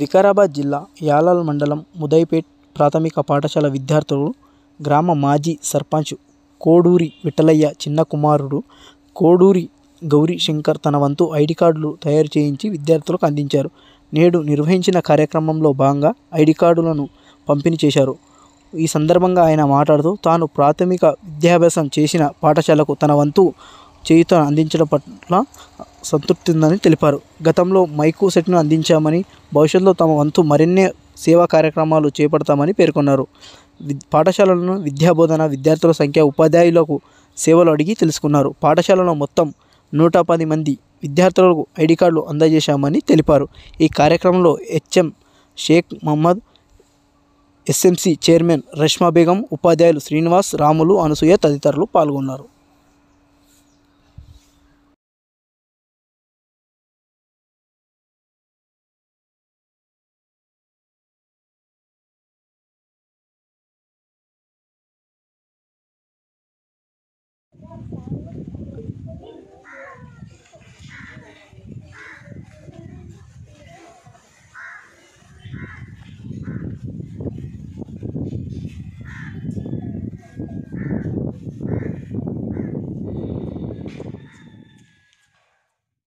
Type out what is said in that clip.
వికారాబాద్ జిల్లా యాలాల్ మండలం ముదైపేట్ ప్రాథమిక పాఠశాల విద్యార్థులు గ్రామ మాజీ సర్పంచ్ కోడూరి విఠలయ్య చిన్న కుమారుడు కోడూరి గౌరీ శంకర్ తన వంతు ఐడి కార్డులు తయారు చేయించి విద్యార్థులకు అందించారు నేడు నిర్వహించిన కార్యక్రమంలో భాగంగా ఐడి కార్డులను పంపిణీ చేశారు ఈ సందర్భంగా ఆయన మాట్లాడుతూ తాను ప్రాథమిక విద్యాభ్యాసం చేసిన పాఠశాలకు తన వంతు చేయుత అందించడం పట్ల సంతృప్తి ఉందని తెలిపారు గతంలో మైకు సెట్ను అందించామని భవిష్యత్తులో తమ వంతు మరిన్నే సేవా కార్యక్రమాలు చేపడతామని పేర్కొన్నారు పాఠశాలలను విద్యాబోధన విద్యార్థుల సంఖ్య ఉపాధ్యాయులకు సేవలు అడిగి తెలుసుకున్నారు పాఠశాలలో మొత్తం నూట పది మంది విద్యార్థులకు ఐడి కార్డులు అందజేశామని తెలిపారు ఈ కార్యక్రమంలో HM Sheikh Mohammad SMC chairman Rashma Begum ఉపాధ్యాయులు శ్రీనివాస్ రాములు అనసూయ తదితరులు పాల్గొన్నారు